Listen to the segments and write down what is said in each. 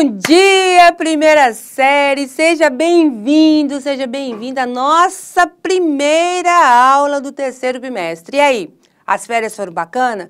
Bom dia, primeira série! Seja bem-vindo, seja bem-vinda à nossa primeira aula do terceiro bimestre. E aí, as férias foram bacanas?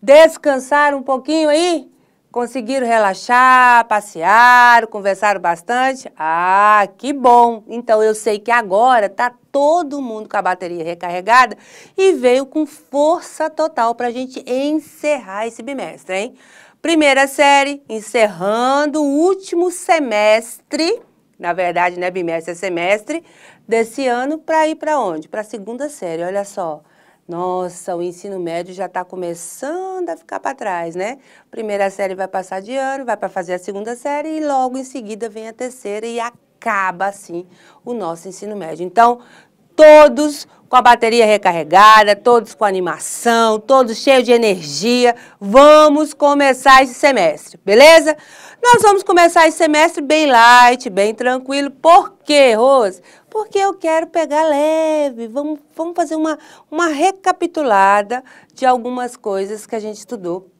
Descansaram um pouquinho aí? Conseguiram relaxar, passear, conversaram bastante? Ah, que bom! Então eu sei que agora tá todo mundo com a bateria recarregada e veio com força total para a gente encerrar esse bimestre, hein? Primeira série, encerrando o último semestre, na verdade, né, bimestre é semestre, desse ano, para ir para onde? Para a segunda série, olha só. Nossa, o ensino médio já está começando a ficar para trás, né? Primeira série vai passar de ano, vai para fazer a segunda série e logo em seguida vem a terceira e acaba assim o nosso ensino médio. Então, todos com a bateria recarregada, todos com animação, todos cheios de energia. Vamos começar esse semestre, beleza? Nós vamos começar esse semestre bem light, bem tranquilo. Por quê, Rose? Porque eu quero pegar leve. Vamos, vamos fazer uma, uma recapitulada de algumas coisas que a gente estudou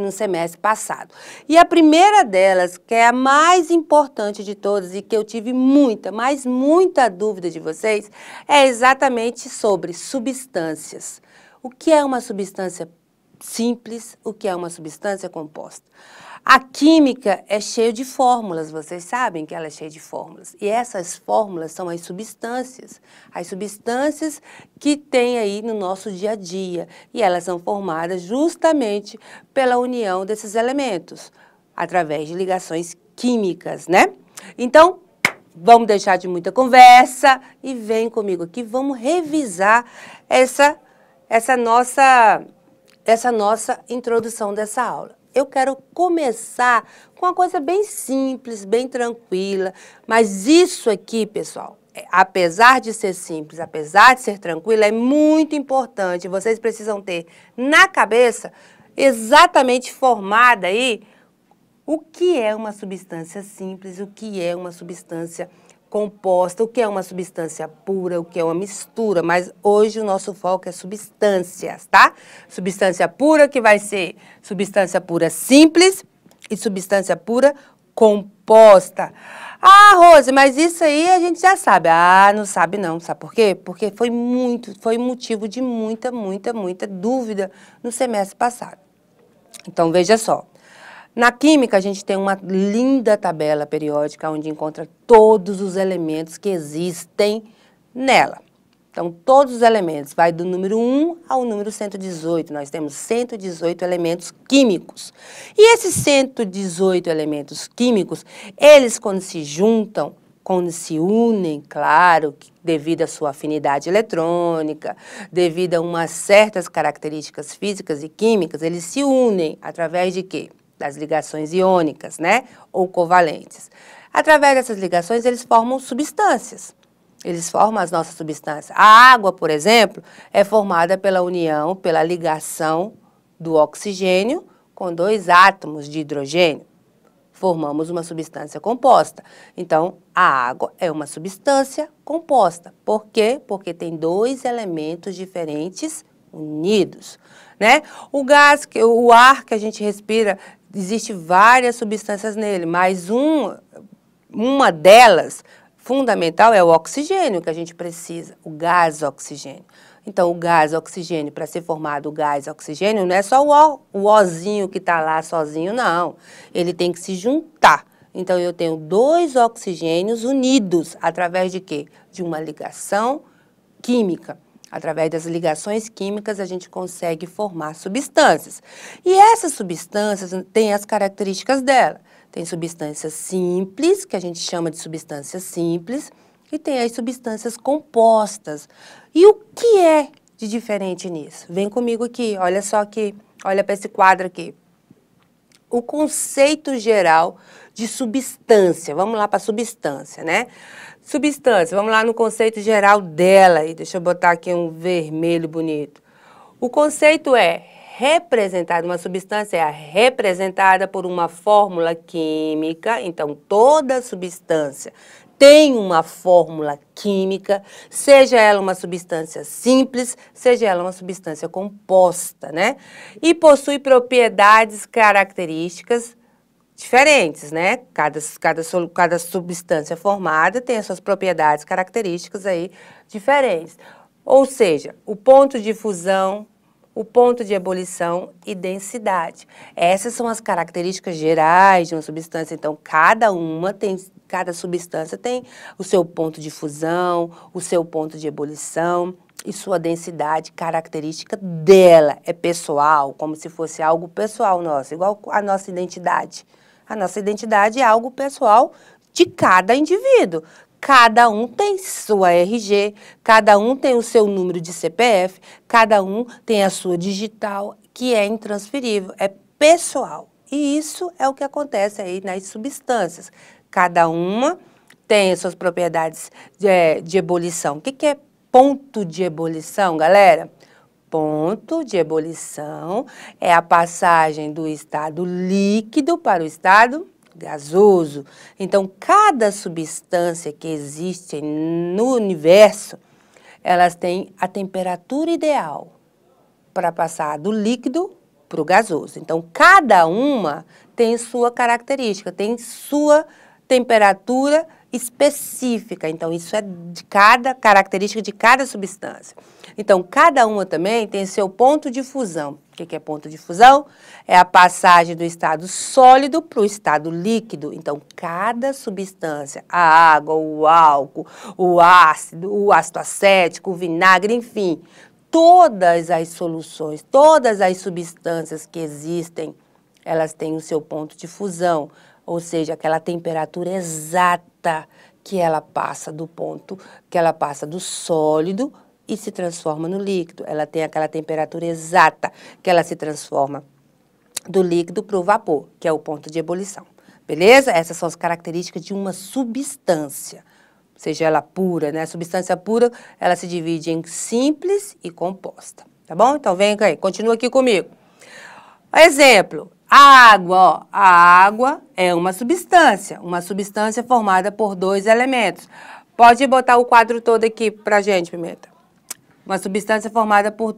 no semestre passado. E a primeira delas, que é a mais importante de todas e que eu tive muita, mas muita dúvida de vocês, é exatamente sobre substâncias. O que é uma substância simples, o que é uma substância composta? A química é cheia de fórmulas, vocês sabem que ela é cheia de fórmulas. E essas fórmulas são as substâncias, as substâncias que tem aí no nosso dia a dia. E elas são formadas justamente pela união desses elementos, através de ligações químicas, né? Então, vamos deixar de muita conversa e vem comigo aqui, vamos revisar essa, essa, nossa, essa nossa introdução dessa aula eu quero começar com uma coisa bem simples, bem tranquila. Mas isso aqui, pessoal, é, apesar de ser simples, apesar de ser tranquilo, é muito importante. Vocês precisam ter na cabeça exatamente formada aí o que é uma substância simples, o que é uma substância composta, o que é uma substância pura, o que é uma mistura, mas hoje o nosso foco é substâncias, tá? Substância pura que vai ser substância pura simples e substância pura composta. Ah, Rose, mas isso aí a gente já sabe. Ah, não sabe não, sabe por quê? Porque foi muito, foi motivo de muita, muita, muita dúvida no semestre passado. Então veja só. Na química, a gente tem uma linda tabela periódica onde encontra todos os elementos que existem nela. Então, todos os elementos, vai do número 1 ao número 118. Nós temos 118 elementos químicos. E esses 118 elementos químicos, eles quando se juntam, quando se unem, claro, devido à sua afinidade eletrônica, devido a umas certas características físicas e químicas, eles se unem através de quê? das ligações iônicas, né, ou covalentes. Através dessas ligações, eles formam substâncias. Eles formam as nossas substâncias. A água, por exemplo, é formada pela união, pela ligação do oxigênio com dois átomos de hidrogênio. Formamos uma substância composta. Então, a água é uma substância composta. Por quê? Porque tem dois elementos diferentes unidos, né? O gás, o ar que a gente respira Existem várias substâncias nele, mas um, uma delas fundamental é o oxigênio que a gente precisa, o gás oxigênio. Então, o gás oxigênio, para ser formado o gás oxigênio, não é só o, o, o ozinho que está lá sozinho, não. Ele tem que se juntar. Então, eu tenho dois oxigênios unidos através de quê? De uma ligação química. Através das ligações químicas, a gente consegue formar substâncias. E essas substâncias têm as características dela. Tem substâncias simples, que a gente chama de substâncias simples, e tem as substâncias compostas. E o que é de diferente nisso? Vem comigo aqui, olha só aqui, olha para esse quadro aqui. O conceito geral de substância, vamos lá para substância, né? Substância, vamos lá no conceito geral dela, e deixa eu botar aqui um vermelho bonito. O conceito é representado, uma substância é representada por uma fórmula química, então toda substância tem uma fórmula química, seja ela uma substância simples, seja ela uma substância composta, né? E possui propriedades características diferentes, né? Cada, cada, cada substância formada tem as suas propriedades, características aí diferentes. Ou seja, o ponto de fusão, o ponto de ebulição e densidade. Essas são as características gerais de uma substância. Então, cada uma tem, cada substância tem o seu ponto de fusão, o seu ponto de ebulição e sua densidade característica dela. É pessoal, como se fosse algo pessoal nosso, igual a nossa identidade. A nossa identidade é algo pessoal de cada indivíduo. Cada um tem sua RG, cada um tem o seu número de CPF, cada um tem a sua digital, que é intransferível, é pessoal. E isso é o que acontece aí nas substâncias. Cada uma tem suas propriedades eh, de, de, ebulição. O que, que é ponto de ebulição, galera? ponto de ebulição é a passagem do estado líquido para o estado gasoso. Então, cada substância que existe no universo, elas têm a temperatura ideal para passar do líquido para o gasoso. Então, cada uma tem sua característica, tem sua característica temperatura específica. Então, isso é de cada característica de cada substância. Então, cada uma também tem seu ponto de fusão. O que é ponto de fusão? É a passagem do estado sólido para o estado líquido. Então, cada substância, a água, o álcool, o ácido, o ácido acético, o vinagre, enfim, todas as soluções, todas as substâncias que existem, elas têm o seu ponto de fusão ou seja, aquela temperatura exata que ela passa do ponto, que ela passa do sólido e se transforma no líquido. Ela tem aquela temperatura exata que ela se transforma do líquido para o vapor, que é o ponto de ebulição. Beleza? Essas são as características de uma substância, seja ela pura, né? A substância pura, ela se divide em simples e composta, tá bom? Então vem aí, continua aqui comigo. Exemplo, a água, ó, a água é uma substância, uma substância formada por dois elementos. Pode botar o quadro todo aqui pra gente, Pimenta. Uma substância formada por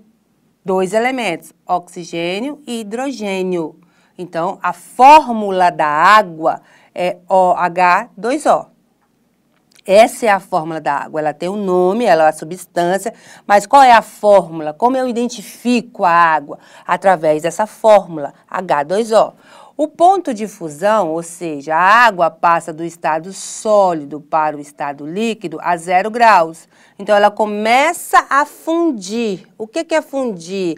dois elementos, oxigênio e hidrogênio. Então, a fórmula da água é OH2O. Essa é a fórmula da água. Ela tem um nome, ela é a substância, mas qual é a fórmula? Como eu identifico a água? Através dessa fórmula, H2O. O ponto de fusão, ou seja, a água passa do estado sólido para o estado líquido a zero graus. Então ela começa a fundir. O que, que é fundir?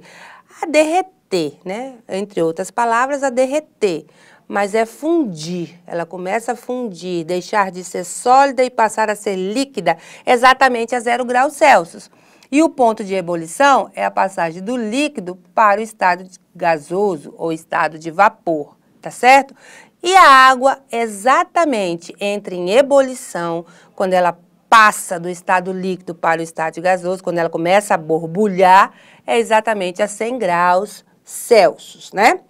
A derreter, né? Entre outras palavras, a derreter mas é fundir. Ela começa a fundir, deixar de ser sólida e passar a ser líquida exatamente a zero graus Celsius. E o ponto de ebulição é a passagem do líquido para o estado gasoso ou estado de vapor, tá certo? E a água exatamente entra em ebulição quando ela passa do estado líquido para o estado gasoso, quando ela começa a borbulhar, é exatamente a 100 graus Celsius, né?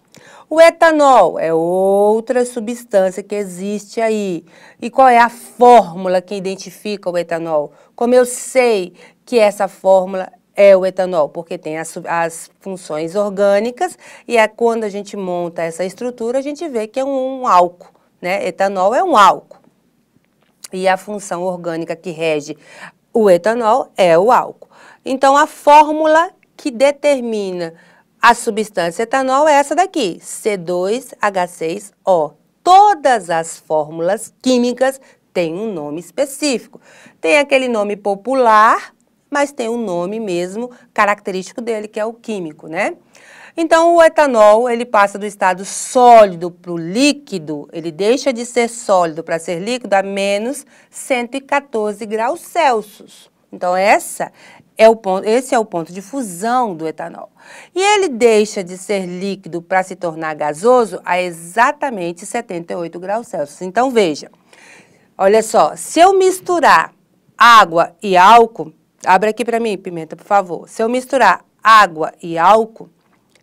O etanol é outra substância que existe aí. E qual é a fórmula que identifica o etanol? Como eu sei que essa fórmula é o etanol, porque tem as, as funções orgânicas e é quando a gente monta essa estrutura, a gente vê que é um, um álcool, né? Etanol é um álcool. E a função orgânica que rege o etanol é o álcool. Então, a fórmula que determina a substância etanol é essa daqui, C2H6O. Todas as fórmulas químicas têm um nome específico. Tem aquele nome popular, mas tem um nome mesmo característico dele, que é o químico, né? Então, o etanol, ele passa do estado sólido para o líquido, ele deixa de ser sólido para ser líquido a menos 114 graus Celsius. Então, essa é o ponto, esse é o ponto de fusão do etanol. E ele deixa de ser líquido para se tornar gasoso a exatamente 78 graus Celsius. Então veja, olha só, se eu misturar água e álcool, abre aqui para mim, pimenta, por favor. Se eu misturar água e álcool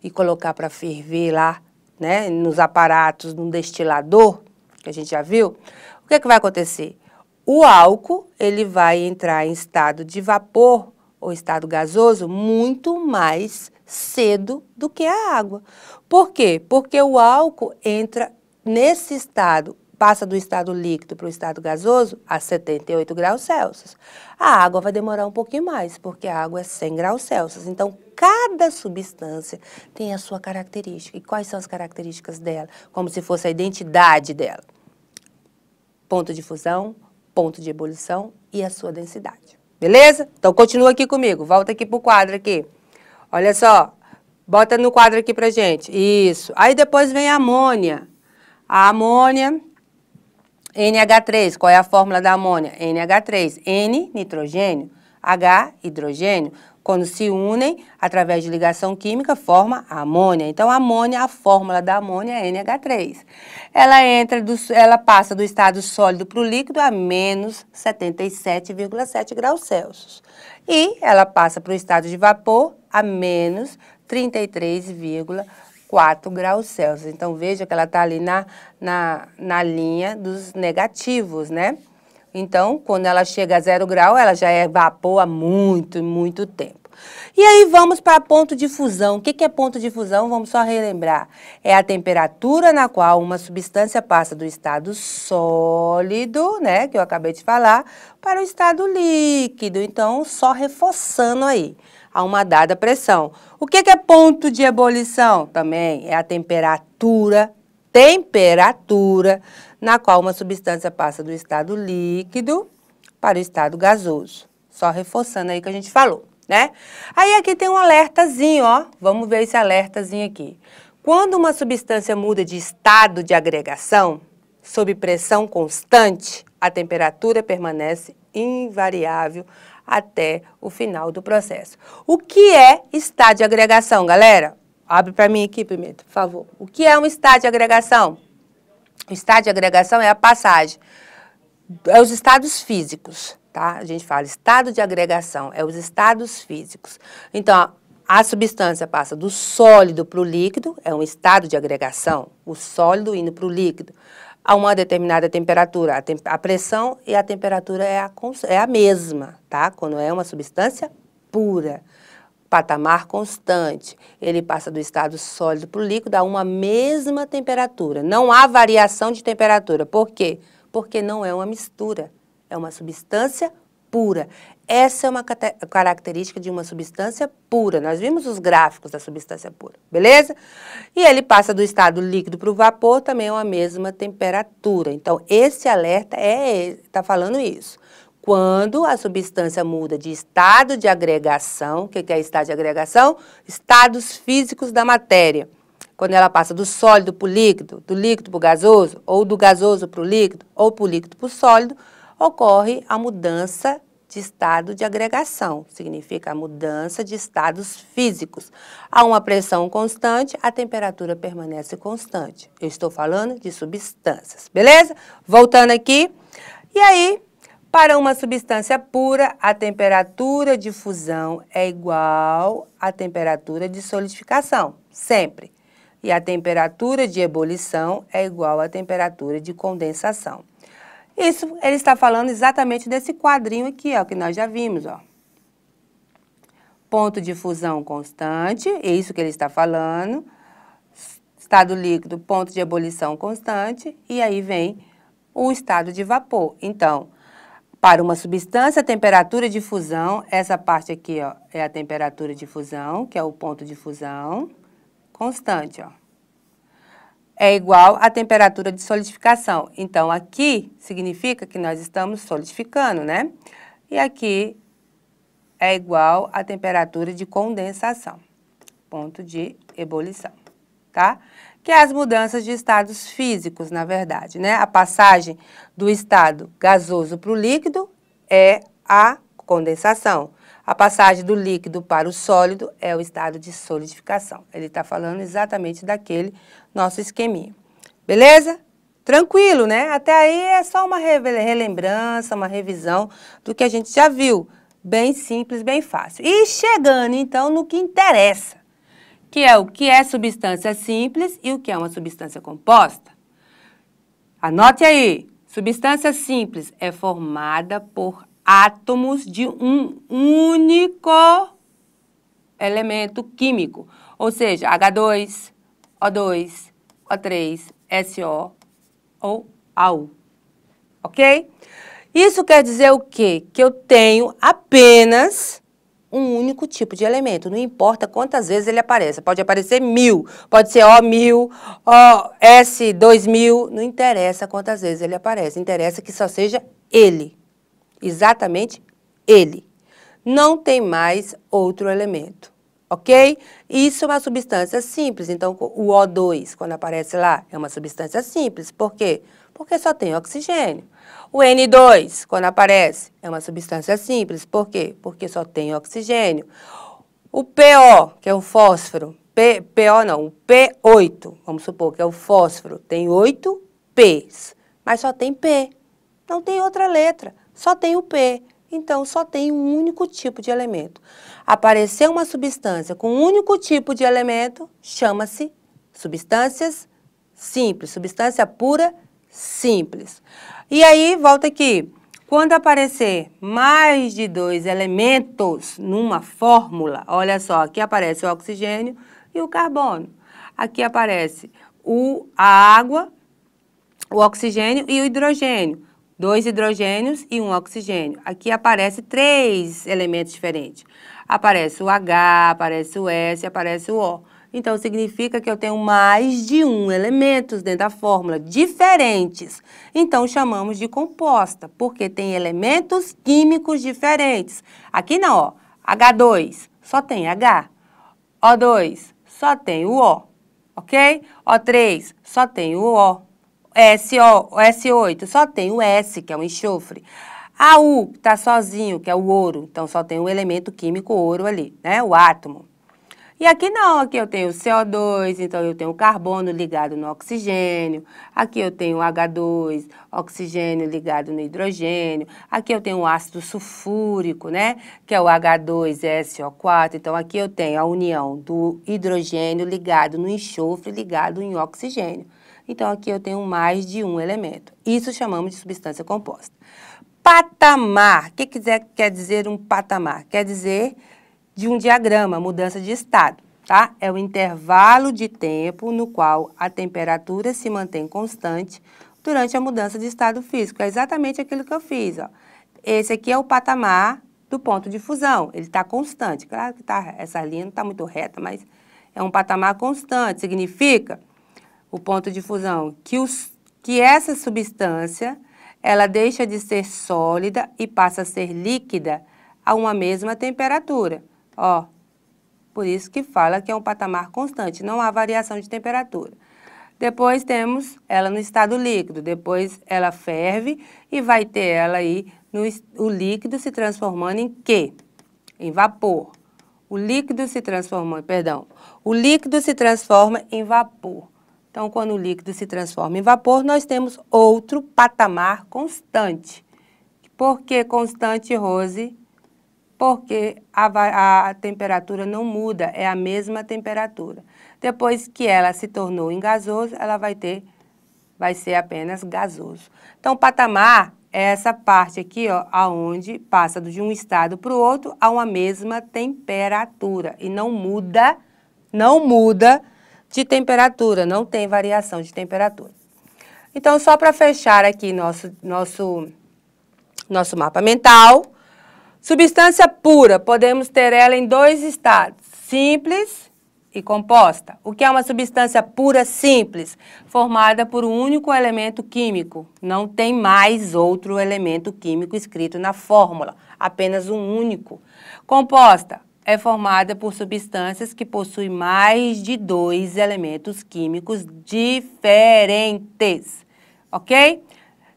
e colocar para ferver lá, né, nos aparatos, num destilador, que a gente já viu, o que, é que vai acontecer? O álcool ele vai entrar em estado de vapor ou estado gasoso muito mais cedo do que a água. Por quê? Porque o álcool entra nesse estado, passa do estado líquido para o estado gasoso a 78 graus Celsius. A água vai demorar um pouquinho mais, porque a água é 100 graus Celsius. Então, cada substância tem a sua característica. E quais são as características dela? Como se fosse a identidade dela. Ponto de fusão, ponto de ebulição e a sua densidade. Beleza? Então continua aqui comigo. Volta aqui pro quadro aqui. Olha só. Bota no quadro aqui pra gente. Isso. Aí depois vem a amônia. A amônia, NH3. Qual é a fórmula da amônia? NH3. N, nitrogênio. H, hidrogênio. Quando se unem, através de ligação química, forma a amônia. Então, a amônia, a fórmula da amônia é NH3. Ela, entra do, ela passa do estado sólido para o líquido a menos 77,7 graus Celsius. E ela passa para o estado de vapor a menos 33,4 graus Celsius. Então veja que ela está ali na, na, na linha dos negativos, né? Então, quando ela chega a zero grau, ela já evapora muito, muito tempo. E aí vamos para ponto de fusão. O que é ponto de fusão? Vamos só relembrar. É a temperatura na qual uma substância passa do estado sólido, né, que eu acabei de falar, para o estado líquido. Então, só reforçando aí a uma dada pressão. O que é ponto de ebulição? Também é a temperatura temperatura na qual uma substância passa do estado líquido para o estado gasoso. Só reforçando aí que a gente falou, né? Aí aqui tem um alertazinho, ó. Vamos ver esse alertazinho aqui. Quando uma substância muda de estado de agregação, sob pressão constante, a temperatura permanece invariável até o final do processo. O que é estado de agregação, galera? Abre para mim aqui primeiro, por favor. O que é um estado de agregação? O estado de agregação é a passagem. É os estados físicos, tá? A gente fala estado de agregação, é os estados físicos. Então, a substância passa do sólido para o líquido, é um estado de agregação, o sólido indo para o líquido, a uma determinada temperatura. A, tem a pressão e a temperatura é a, é a mesma, tá? Quando é uma substância pura patamar constante. Ele passa do estado sólido para o líquido a uma mesma temperatura. Não há variação de temperatura. Por quê? Porque não é uma mistura, é uma substância pura. Essa é uma característica de uma substância pura. Nós vimos os gráficos da substância pura, beleza? E ele passa do estado líquido para o vapor, também a uma mesma temperatura. Então, esse alerta é está é, falando isso quando a substância muda de estado de agregação, o que, é estado de agregação? Estados físicos da matéria. Quando ela passa do sólido para o líquido, do líquido para o gasoso, ou do gasoso para o líquido, ou para o líquido para o sólido, ocorre a mudança de estado de agregação, significa a mudança de estados físicos. A uma pressão constante, a temperatura permanece constante. Eu estou falando de substâncias, beleza? Voltando aqui, e aí para uma substância pura, a temperatura de fusão é igual à temperatura de solidificação, sempre. E a temperatura de ebulição é igual à temperatura de condensação. Isso ele está falando exatamente desse quadrinho aqui, ó, que nós já vimos, ó. Ponto de fusão constante, é isso que ele está falando. Estado líquido, ponto de ebulição constante, e aí vem o estado de vapor. Então, para uma substância, a temperatura de fusão, essa parte aqui ó, é a temperatura de fusão, que é o ponto de fusão, constante, ó. É igual à temperatura de solidificação. Então, aqui significa que nós estamos solidificando, né? E aqui é igual à temperatura de condensação, ponto de ebulição tá? Que é as mudanças de estados físicos, na verdade, né? A passagem do estado gasoso para o líquido é a condensação. A passagem do líquido para o sólido é o estado de solidificação. Ele está falando exatamente daquele nosso esqueminha. Beleza? Tranquilo, né? Até aí é só uma relembrança, uma revisão do que a gente já viu. Bem simples, bem fácil. E chegando então no que interessa, que é o que é substância simples e o que é uma substância composta. Anote aí, substância simples é formada por átomos de um único elemento químico, ou seja, H2, O2, O3, SO ou AU. Ok? Isso quer dizer o quê? Que eu tenho apenas um único tipo de elemento, não importa quantas vezes ele aparece pode aparecer mil, pode ser O mil, O S dois mil, não interessa quantas vezes ele aparece, interessa que só seja ele, exatamente ele. Não tem mais outro elemento, ok? Isso é uma substância simples, então o O2, quando aparece lá, é uma substância simples, por quê? Porque só tem oxigênio. O N2, quando aparece, é uma substância simples. Por quê? Porque só tem oxigênio. O PO, que é um fósforo, P, PO não, o P8, vamos supor que é o fósforo, tem oito Ps, mas só tem P, não tem outra letra, só tem o P. Então, só tem um único tipo de elemento. Aparecer uma substância com um único tipo de elemento chama-se substâncias simples, substância pura simples simples. E aí, volta aqui. Quando aparecer mais de dois elementos numa fórmula, olha só, aqui aparece o oxigênio e o carbono. Aqui aparece o, a água, o oxigênio e o hidrogênio. Dois hidrogênios e um oxigênio. Aqui aparece três elementos diferentes. Aparece o H, aparece o S, aparece o O. Então, significa que eu tenho mais de um elementos dentro da fórmula, diferentes. Então, chamamos de composta, porque tem elementos químicos diferentes. Aqui não, ó, H2 só tem H, O2 só tem o O, ok? O3 só tem o O, SO, S8 só tem o S, que é o enxofre. AU está sozinho, que é o ouro, então só tem o elemento químico ouro ali, né? O átomo. E aqui não, aqui eu tenho CO2, então eu tenho carbono ligado no oxigênio, aqui eu tenho H2, oxigênio ligado no hidrogênio, aqui eu tenho o ácido sulfúrico, né, que é o H2SO4, então aqui eu tenho a união do hidrogênio ligado no enxofre ligado em oxigênio. Então aqui eu tenho mais de um elemento. Isso chamamos de substância composta. Patamar, o que quiser, quer dizer um patamar? Quer dizer de um diagrama, mudança de estado. Tá? É o intervalo de tempo no qual a temperatura se mantém constante durante a mudança de estado físico. É exatamente aquilo que eu fiz. Ó. Esse aqui é o patamar do ponto de fusão. Ele está constante. Claro que tá, essa linha não está muito reta, mas é um patamar constante. Significa o ponto de fusão que, os, que essa substância ela deixa de ser sólida e passa a ser líquida a uma mesma temperatura. Ó, por isso que fala que é um patamar constante, não há variação de temperatura. Depois temos ela no estado líquido, depois ela ferve e vai ter ela aí no o líquido se transformando em quê? Em vapor. O líquido se transforma, perdão, o líquido se transforma em vapor. Então, quando o líquido se transforma em vapor, nós temos outro patamar constante. Por que constante, Rose? porque a, a, temperatura não muda, é a mesma temperatura. Depois que ela se tornou em gasoso, ela vai ter, vai ser apenas gasoso. Então, patamar é essa parte aqui, ó, aonde passa de um estado para o outro a uma mesma temperatura e não muda, não muda de temperatura, não tem variação de temperatura. Então, só para fechar aqui nosso, nosso, nosso mapa mental, Substância pura, podemos ter ela em dois estados, simples e composta. O que é uma substância pura simples? Formada por um único elemento químico. Não tem mais outro elemento químico escrito na fórmula, apenas um único. Composta é formada por substâncias que possuem mais de dois elementos químicos diferentes, ok?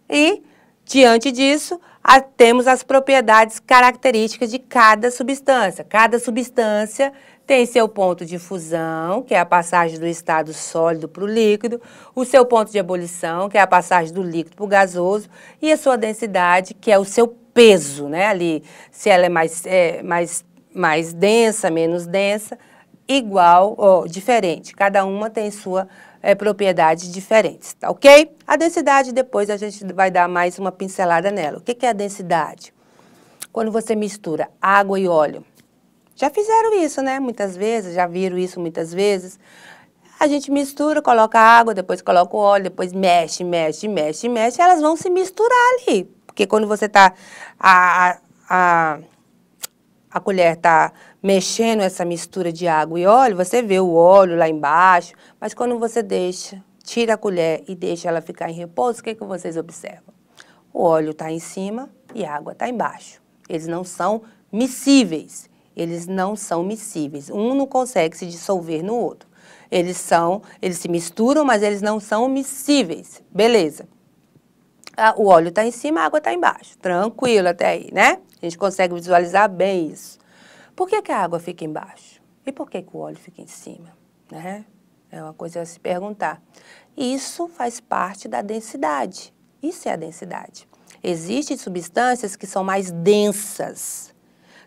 E Diante disso, a, temos as propriedades características de cada substância. Cada substância tem seu ponto de fusão, que é a passagem do estado sólido para o líquido, o seu ponto de ebulição, que é a passagem do líquido para o gasoso, e a sua densidade, que é o seu peso, né? Ali, se ela é mais, é, mais, mais densa, menos densa, igual ou diferente. Cada uma tem sua é, propriedades diferentes, tá ok? A densidade, depois a gente vai dar mais uma pincelada nela. O que, que é a densidade? Quando você mistura água e óleo. Já fizeram isso, né? Muitas vezes, já viram isso muitas vezes. A gente mistura, coloca água, depois coloca o óleo, depois mexe, mexe, mexe, mexe, elas vão se misturar ali. Porque quando você tá. A, a, a colher tá mexendo essa mistura de água e óleo, você vê o óleo lá embaixo, mas quando você deixa, tira a colher e deixa ela ficar em repouso, o que, que vocês observam? O óleo está em cima e a água está embaixo. Eles não são miscíveis. Eles não são miscíveis. Um não consegue se dissolver no outro. Eles são, eles se misturam, mas eles não são miscíveis. Beleza. Ah, o óleo está em cima, a água está embaixo. Tranquilo até aí, né? A gente consegue visualizar bem isso. Por que, que a água fica embaixo? E por que, que o óleo fica em cima? Né? É uma coisa a se perguntar. Isso faz parte da densidade. Isso é a densidade. Existem substâncias que são mais densas,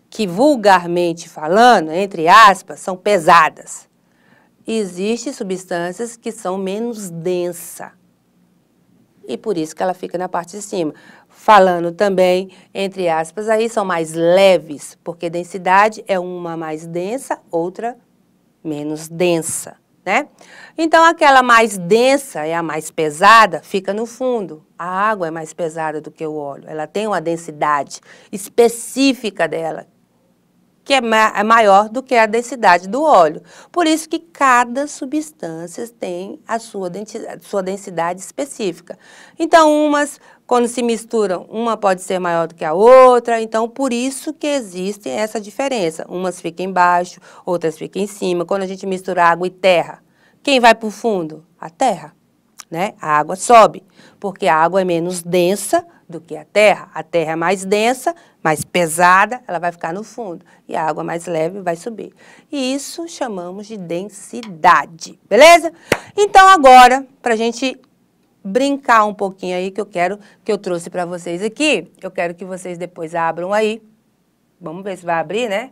que vulgarmente falando, entre aspas, são pesadas. E existem substâncias que são menos densas. E por isso que ela fica na parte de cima falando também, entre aspas, aí são mais leves, porque densidade é uma mais densa, outra menos densa, né? Então aquela mais densa é a mais pesada, fica no fundo. A água é mais pesada do que o óleo, ela tem uma densidade específica dela, que é ma é maior do que a densidade do óleo. Por isso que cada substância tem a sua, sua densidade específica. Então, umas, quando se misturam, uma pode ser maior do que a outra, então por isso que existe essa diferença. Umas ficam embaixo, outras ficam em cima. Quando a gente mistura água e terra, quem vai para o fundo? A terra. Né? A água sobe, porque a água é menos densa, do que a terra. A terra é mais densa, mais pesada, ela vai ficar no fundo. E a água mais leve vai subir. E isso chamamos de densidade, beleza? Então, agora, para a gente brincar um pouquinho aí, que eu quero, que eu trouxe para vocês aqui, eu quero que vocês depois abram aí. Vamos ver se vai abrir, né?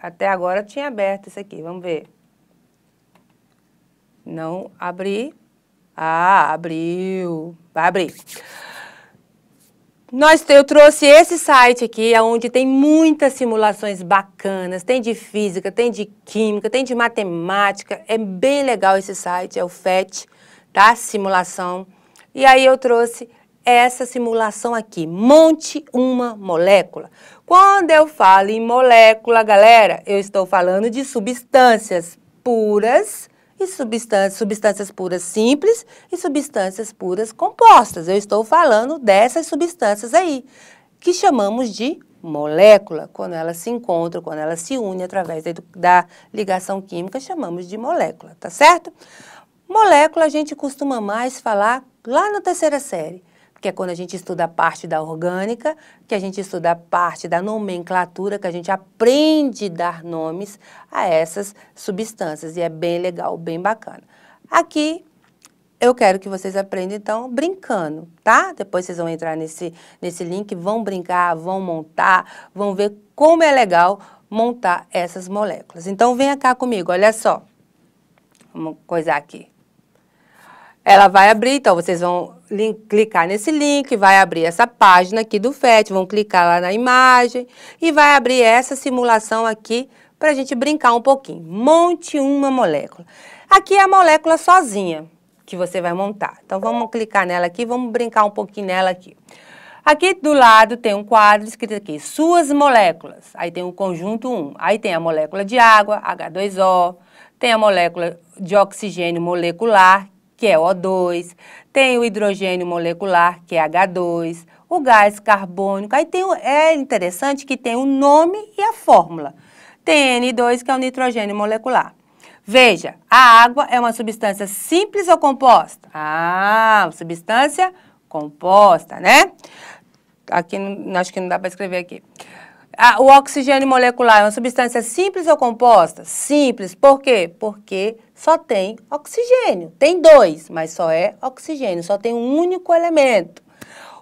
Até agora tinha aberto isso aqui, vamos ver. Não abri. Ah, abriu. Vai abrir. Nós, eu trouxe esse site aqui, onde tem muitas simulações bacanas. Tem de física, tem de química, tem de matemática. É bem legal esse site, é o FET, tá? Simulação. E aí eu trouxe essa simulação aqui. Monte uma molécula. Quando eu falo em molécula, galera, eu estou falando de substâncias puras e substâncias, substâncias puras simples e substâncias puras compostas. Eu estou falando dessas substâncias aí, que chamamos de molécula. Quando elas se encontram, quando elas se unem através da, da ligação química, chamamos de molécula, tá certo? Molécula a gente costuma mais falar lá na terceira série que é quando a gente estuda a parte da orgânica, que a gente estuda a parte da nomenclatura, que a gente aprende a dar nomes a essas substâncias. E é bem legal, bem bacana. Aqui eu quero que vocês aprendam, então, brincando, tá? Depois vocês vão entrar nesse, nesse link, vão brincar, vão montar, vão ver como é legal montar essas moléculas. Então, venha cá comigo, olha só. Vamos coisar aqui. Ela vai abrir, então vocês vão clicar nesse link, vai abrir essa página aqui do FET, vão clicar lá na imagem e vai abrir essa simulação aqui para a gente brincar um pouquinho. Monte uma molécula. Aqui é a molécula sozinha que você vai montar. Então vamos clicar nela aqui, vamos brincar um pouquinho nela aqui. Aqui do lado tem um quadro escrito aqui, suas moléculas. Aí tem o conjunto 1. Aí tem a molécula de água, H2O. Tem a molécula de oxigênio molecular, que é O2, tem o hidrogênio molecular, que é H2, o gás carbônico. Aí tem, é interessante que tem o nome e a fórmula. Tem N2, que é o nitrogênio molecular. Veja, a água é uma substância simples ou composta? Ah, substância composta, né? Aqui, acho que não dá para escrever aqui. Ah, o oxigênio molecular é uma substância simples ou composta? Simples. Por quê? Porque só tem oxigênio. Tem dois, mas só é oxigênio, só tem um único elemento.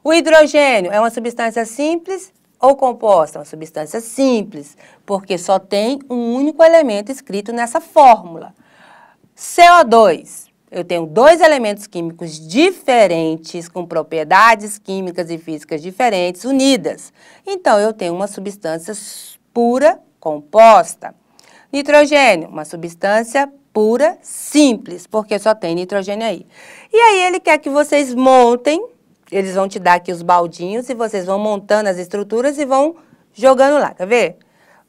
O hidrogênio é uma substância simples ou composta? Uma substância simples, porque só tem um único elemento escrito nessa fórmula. CO2. Eu tenho dois elementos químicos diferentes, com propriedades químicas e físicas diferentes, unidas. Então, eu tenho uma substância pura composta. Nitrogênio, uma substância pura simples, porque só tem nitrogênio aí. E aí ele quer que vocês montem, eles vão te dar aqui os baldinhos e vocês vão montando as estruturas e vão jogando lá, quer ver?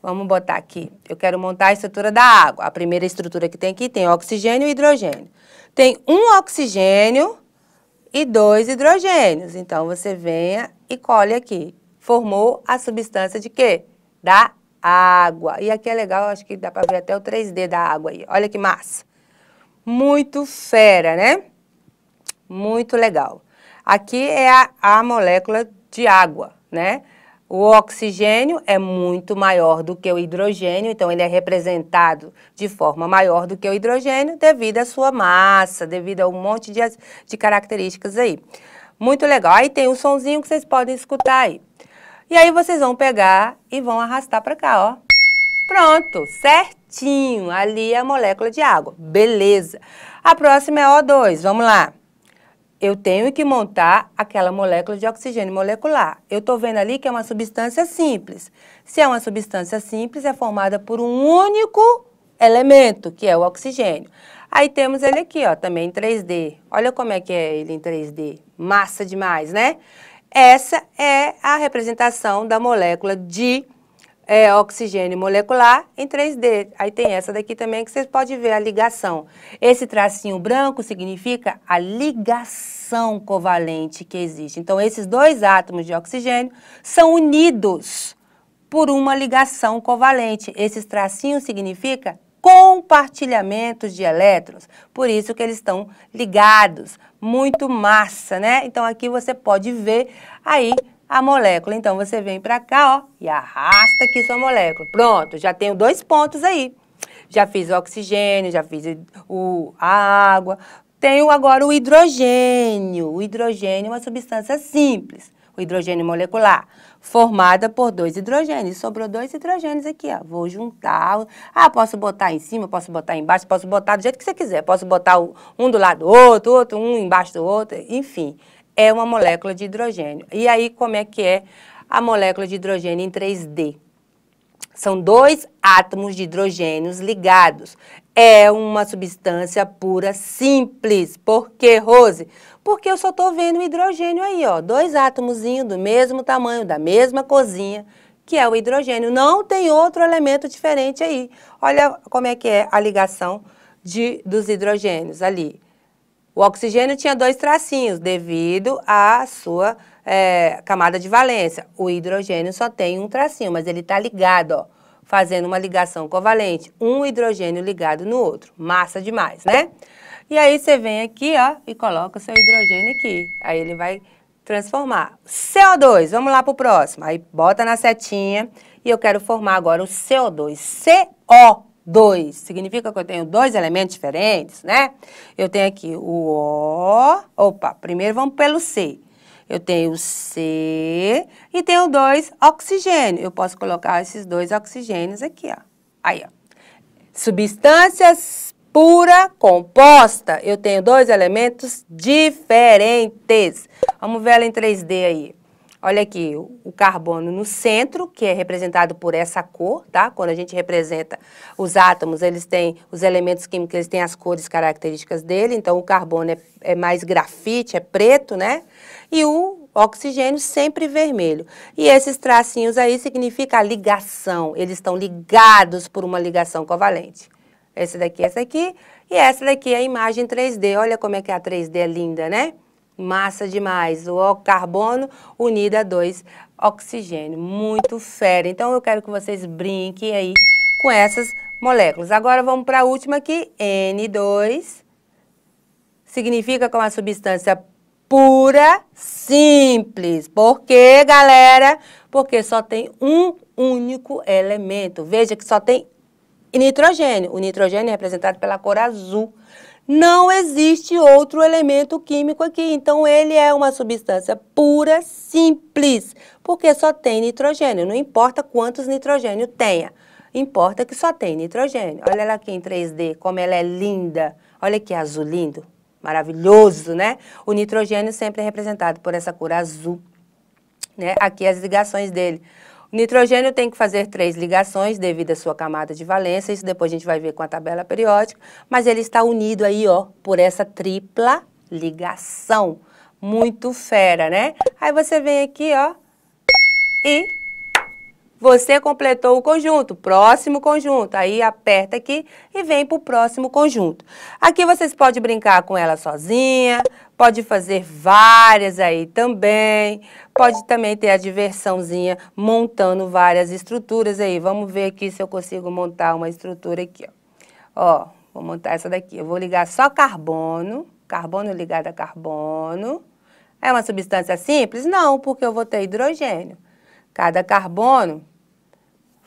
Vamos botar aqui, eu quero montar a estrutura da água. A primeira estrutura que tem aqui tem oxigênio e hidrogênio. Tem um oxigênio e dois hidrogênios. Então, você venha e colhe aqui. Formou a substância de quê? Da água. E aqui é legal, acho que dá para ver até o 3D da água aí. Olha que massa. Muito fera, né? Muito legal. Aqui é a, a molécula de água, né? O oxigênio é muito maior do que o hidrogênio, então ele é representado de forma maior do que o hidrogênio devido à sua massa, devido a um monte de, de características aí. Muito legal. Aí tem um sonzinho que vocês podem escutar aí. E aí vocês vão pegar e vão arrastar para cá, ó. Pronto, certinho. Ali é a molécula de água. Beleza. A próxima é O2. Vamos lá. Eu tenho que montar aquela molécula de oxigênio molecular. Eu estou vendo ali que é uma substância simples. Se é uma substância simples, é formada por um único elemento, que é o oxigênio. Aí temos ele aqui, ó, também em 3D. Olha como é que é ele em 3D. Massa demais, né? Essa é a representação da molécula de é, oxigênio molecular em 3D. Aí tem essa daqui também que vocês podem ver a ligação. Esse tracinho branco significa a ligação covalente que existe. Então, esses dois átomos de oxigênio são unidos por uma ligação covalente. Esses tracinhos significa compartilhamento de elétrons. Por isso que eles estão ligados, muito massa, né? Então aqui você pode ver aí a molécula. Então você vem para cá, ó, e arrasta aqui sua molécula. Pronto, já tenho dois pontos aí. Já fiz o oxigênio, já fiz o, a água. Tenho agora o hidrogênio. O hidrogênio é uma substância simples, o hidrogênio molecular formada por dois hidrogênios. Sobrou dois hidrogênios aqui, ó. Vou juntar. Ah, posso botar em cima, posso botar embaixo, posso botar do jeito que você quiser. Posso botar um do lado do outro, outro, um embaixo do outro, enfim. É uma molécula de hidrogênio. E aí, como é que é a molécula de hidrogênio em 3D? São dois átomos de hidrogênios ligados. É uma substância pura simples. Por quê, Rose? Porque eu só estou vendo o hidrogênio aí, ó, dois átomos do mesmo tamanho, da mesma cozinha, que é o hidrogênio. Não tem outro elemento diferente aí. Olha como é que é a ligação de, dos hidrogênios ali. O oxigênio tinha dois tracinhos devido à sua é, camada de valência. O hidrogênio só tem um tracinho, mas ele está ligado, ó, fazendo uma ligação covalente. Um hidrogênio ligado no outro. Massa demais, né? E aí você vem aqui, ó, e coloca o seu hidrogênio aqui. Aí ele vai transformar. CO2, vamos lá pro próximo. Aí bota na setinha e eu quero formar agora o CO2. CO2 significa que eu tenho dois elementos diferentes, né? Eu tenho aqui o O. Opa, primeiro vamos pelo C. Eu tenho o C e tenho dois oxigênio. Eu posso colocar esses dois oxigênios aqui, ó. Aí, ó. Substâncias pura composta, eu tenho dois elementos diferentes. Vamos ver ela em 3D aí. Olha aqui, o carbono no centro, que é representado por essa cor, tá? Quando a gente representa os átomos, eles têm, os elementos químicos, eles têm as cores características dele. Então, o carbono é, é mais grafite, é preto, né? E o oxigênio sempre vermelho. E esses tracinhos aí significa ligação, eles estão ligados por uma ligação covalente. Essa daqui, essa aqui. E essa daqui é a imagem 3D. Olha como é que a 3D é linda, né? Massa demais. O carbono unido a dois oxigênio. Muito fera. Então, eu quero que vocês brinquem aí com essas moléculas. Agora, vamos para a última aqui. N2 significa que é uma substância pura, simples. Por quê, galera? Porque só tem um único elemento. Veja que só tem e nitrogênio. O nitrogênio é representado pela cor azul. Não existe outro elemento químico aqui, então ele é uma substância pura, simples, porque só tem nitrogênio, não importa quantos nitrogênio tenha, importa que só tem nitrogênio. Olha ela aqui em 3D, como ela é linda, olha que azul lindo, maravilhoso, né? O nitrogênio sempre é representado por essa cor azul, né? Aqui as ligações dele. O nitrogênio tem que fazer três ligações devido à sua camada de valência, isso depois a gente vai ver com a tabela periódica, mas ele está unido aí, ó, por essa tripla ligação. Muito fera, né? Aí você vem aqui, ó, e você completou o conjunto, próximo conjunto. Aí aperta aqui e vem para o próximo conjunto. Aqui vocês podem brincar com ela sozinha, pode fazer várias aí também, pode também ter a diversãozinha montando várias estruturas aí. Vamos ver aqui se eu consigo montar uma estrutura aqui, ó. Ó, vou montar essa daqui. Eu vou ligar só carbono, carbono ligado a carbono. É uma substância simples? Não, porque eu vou ter hidrogênio. Cada carbono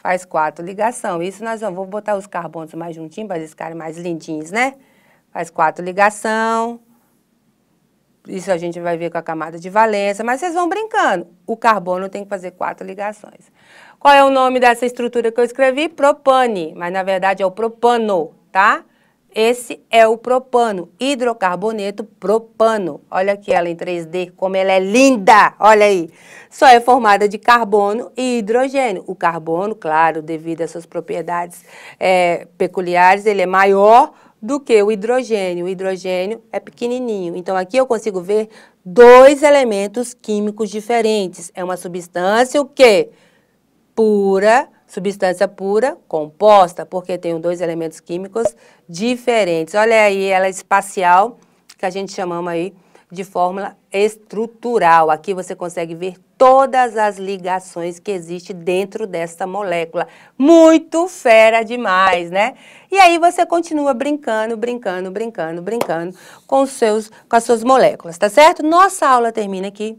Faz quatro ligação. Isso nós vamos, vou botar os carbonos mais juntinhos para eles ficarem mais lindinhos, né? Faz quatro ligação. Isso a gente vai ver com a camada de valência, mas vocês vão brincando. O carbono tem que fazer quatro ligações. Qual é o nome dessa estrutura que eu escrevi? Propane, mas na verdade é o propano, tá? Esse é o propano, hidrocarboneto propano. Olha aqui ela em 3D, como ela é linda! Olha aí. Só é formada de carbono e hidrogênio. O carbono, claro, devido às suas propriedades é, peculiares, ele é maior do que o hidrogênio. O hidrogênio é pequenininho. Então aqui eu consigo ver dois elementos químicos diferentes. É uma substância o quê? Pura, substância pura, composta, porque tem dois elementos químicos diferentes. Olha aí, ela é espacial, que a gente chamamos aí de fórmula estrutural. Aqui você consegue ver todas as ligações que existem dentro desta molécula. Muito fera demais, né? E aí você continua brincando, brincando, brincando, brincando com, seus, com as suas moléculas, tá certo? Nossa aula termina aqui.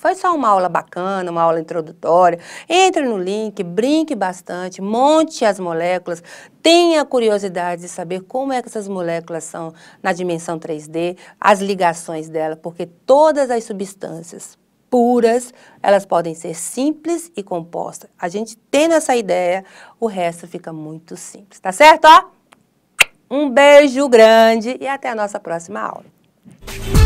Foi só uma aula bacana, uma aula introdutória. Entre no link, brinque bastante, monte as moléculas, tenha curiosidade de saber como é que essas moléculas são na dimensão 3D, as ligações dela, porque todas as substâncias puras, elas podem ser simples e compostas. A gente tendo essa ideia, o resto fica muito simples, tá certo? Ó? Um beijo grande e até a nossa próxima aula.